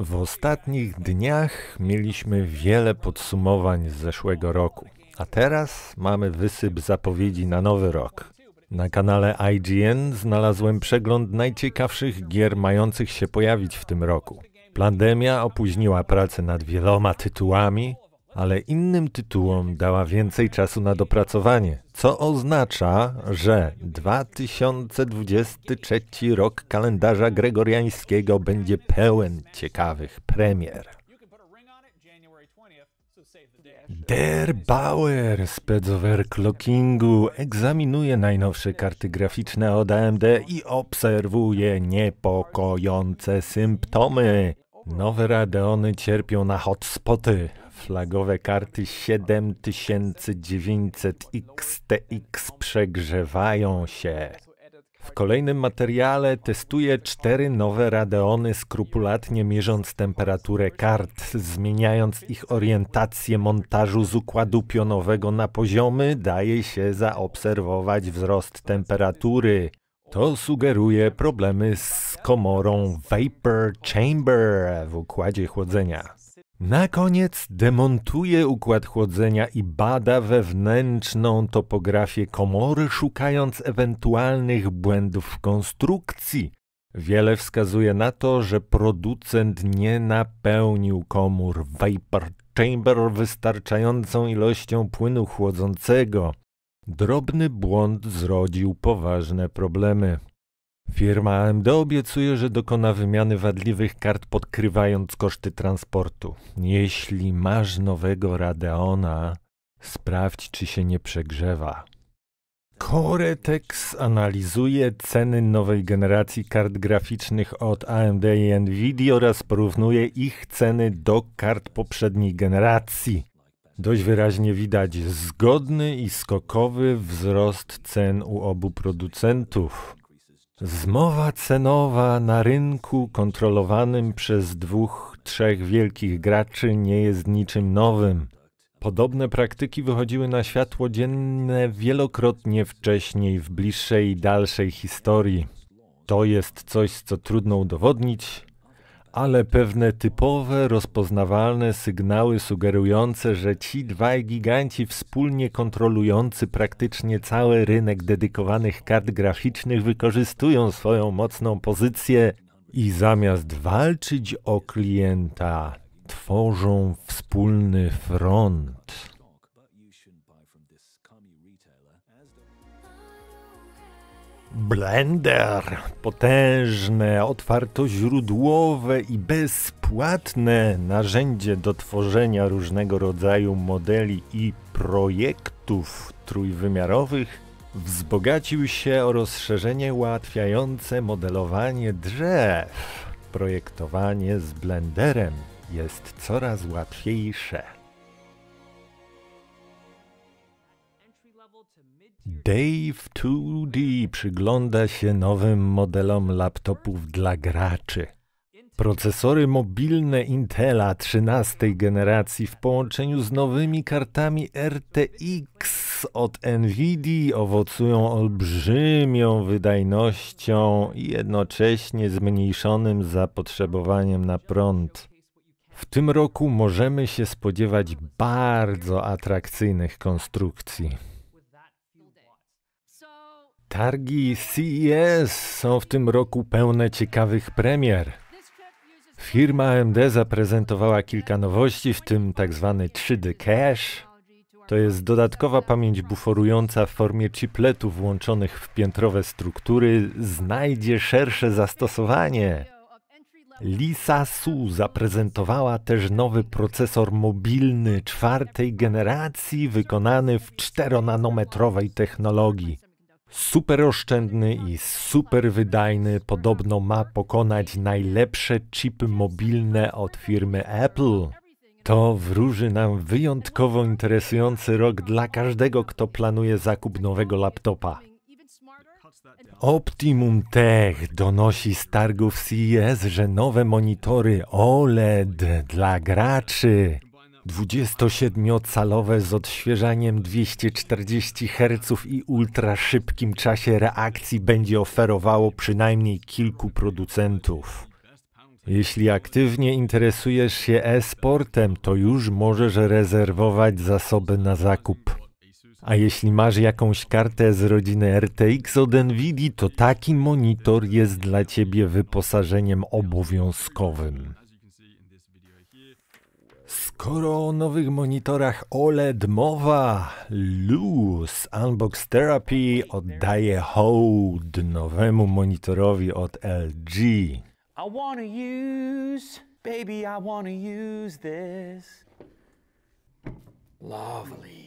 W ostatnich dniach mieliśmy wiele podsumowań z zeszłego roku, a teraz mamy wysyp zapowiedzi na nowy rok. Na kanale IGN znalazłem przegląd najciekawszych gier mających się pojawić w tym roku. Pandemia opóźniła pracę nad wieloma tytułami, ale innym tytułom dała więcej czasu na dopracowanie, co oznacza, że 2023 rok kalendarza gregoriańskiego będzie pełen ciekawych premier. Der Bauer z Clockingu egzaminuje najnowsze karty graficzne od AMD i obserwuje niepokojące symptomy. Nowe Radeony cierpią na hotspoty, Flagowe karty 7900 XTX przegrzewają się. W kolejnym materiale testuję cztery nowe radeony, skrupulatnie mierząc temperaturę kart, zmieniając ich orientację montażu z układu pionowego na poziomy, daje się zaobserwować wzrost temperatury. To sugeruje problemy z komorą Vapor Chamber w układzie chłodzenia. Na koniec demontuje układ chłodzenia i bada wewnętrzną topografię komory, szukając ewentualnych błędów w konstrukcji. Wiele wskazuje na to, że producent nie napełnił komór Vapor Chamber wystarczającą ilością płynu chłodzącego. Drobny błąd zrodził poważne problemy. Firma AMD obiecuje, że dokona wymiany wadliwych kart podkrywając koszty transportu. Jeśli masz nowego Radeona, sprawdź czy się nie przegrzewa. Coretex analizuje ceny nowej generacji kart graficznych od AMD i Nvidia oraz porównuje ich ceny do kart poprzedniej generacji. Dość wyraźnie widać zgodny i skokowy wzrost cen u obu producentów. Zmowa cenowa na rynku kontrolowanym przez dwóch, trzech wielkich graczy nie jest niczym nowym. Podobne praktyki wychodziły na światło dzienne wielokrotnie wcześniej w bliższej i dalszej historii. To jest coś, co trudno udowodnić, ale pewne typowe, rozpoznawalne sygnały sugerujące, że ci dwaj giganci wspólnie kontrolujący praktycznie cały rynek dedykowanych kart graficznych wykorzystują swoją mocną pozycję i zamiast walczyć o klienta, tworzą wspólny front. Blender, potężne, otwartoźródłowe i bezpłatne narzędzie do tworzenia różnego rodzaju modeli i projektów trójwymiarowych, wzbogacił się o rozszerzenie ułatwiające modelowanie drzew. Projektowanie z blenderem jest coraz łatwiejsze. Dave 2D przygląda się nowym modelom laptopów dla graczy. Procesory mobilne Intela 13 generacji w połączeniu z nowymi kartami RTX od Nvidia owocują olbrzymią wydajnością i jednocześnie zmniejszonym zapotrzebowaniem na prąd. W tym roku możemy się spodziewać bardzo atrakcyjnych konstrukcji. Targi CES są w tym roku pełne ciekawych premier. Firma AMD zaprezentowała kilka nowości, w tym tzw. Tak 3D Cache. To jest dodatkowa pamięć buforująca w formie chipletów włączonych w piętrowe struktury, znajdzie szersze zastosowanie. Lisa Su zaprezentowała też nowy procesor mobilny czwartej generacji, wykonany w 4-nanometrowej technologii. Super oszczędny i super wydajny podobno ma pokonać najlepsze chipy mobilne od firmy Apple. To wróży nam wyjątkowo interesujący rok dla każdego, kto planuje zakup nowego laptopa. Optimum Tech donosi z targów CES, że nowe monitory OLED dla graczy 27-calowe z odświeżaniem 240 Hz i ultra szybkim czasie reakcji będzie oferowało przynajmniej kilku producentów. Jeśli aktywnie interesujesz się e-sportem, to już możesz rezerwować zasoby na zakup. A jeśli masz jakąś kartę z rodziny RTX od Nvidia, to taki monitor jest dla ciebie wyposażeniem obowiązkowym. Skoro o nowych monitorach OLED mowa, Luz Unbox Therapy oddaje hołd nowemu monitorowi od LG. I wanna use, baby, I wanna use this. Lovely.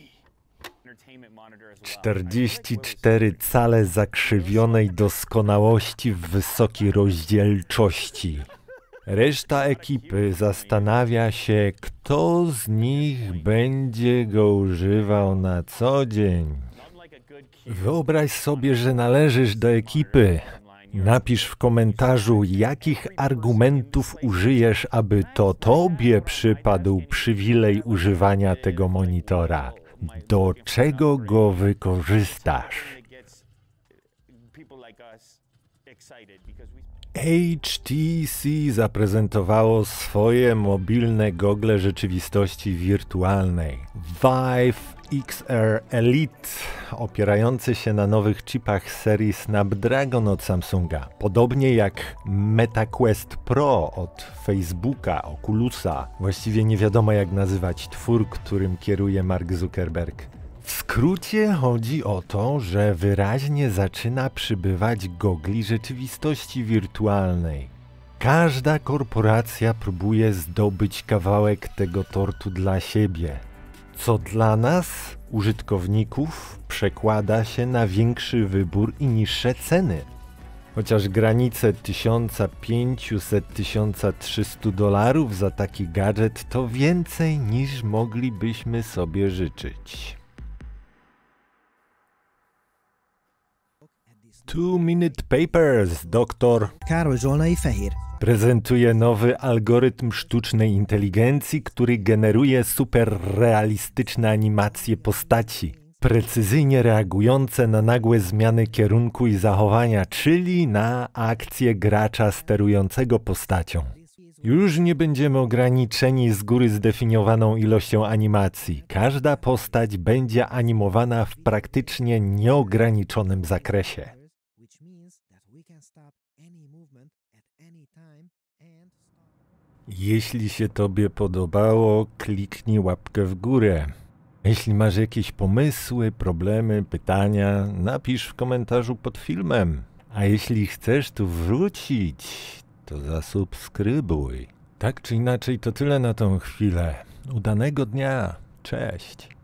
44 cale zakrzywionej doskonałości w wysokiej rozdzielczości. Reszta ekipy zastanawia się, kto z nich będzie go używał na co dzień. Wyobraź sobie, że należysz do ekipy. Napisz w komentarzu, jakich argumentów użyjesz, aby to tobie przypadł przywilej używania tego monitora. Do czego go wykorzystasz? HTC zaprezentowało swoje mobilne gogle rzeczywistości wirtualnej Vive XR Elite, opierający się na nowych chipach serii Snapdragon od Samsunga. Podobnie jak MetaQuest Pro od Facebooka, Oculusa, właściwie nie wiadomo jak nazywać twór, którym kieruje Mark Zuckerberg. W skrócie chodzi o to, że wyraźnie zaczyna przybywać gogli rzeczywistości wirtualnej. Każda korporacja próbuje zdobyć kawałek tego tortu dla siebie, co dla nas, użytkowników, przekłada się na większy wybór i niższe ceny. Chociaż granice 1500-1300 dolarów za taki gadżet to więcej niż moglibyśmy sobie życzyć. Two Minute Papers, doktor Károly i Fehir prezentuje nowy algorytm sztucznej inteligencji, który generuje superrealistyczne animacje postaci, precyzyjnie reagujące na nagłe zmiany kierunku i zachowania, czyli na akcje gracza sterującego postacią. Już nie będziemy ograniczeni z góry zdefiniowaną ilością animacji. Każda postać będzie animowana w praktycznie nieograniczonym zakresie. Jeśli się Tobie podobało, kliknij łapkę w górę. Jeśli masz jakieś pomysły, problemy, pytania, napisz w komentarzu pod filmem. A jeśli chcesz tu wrócić, to zasubskrybuj. Tak czy inaczej, to tyle na tą chwilę. Udanego dnia. Cześć.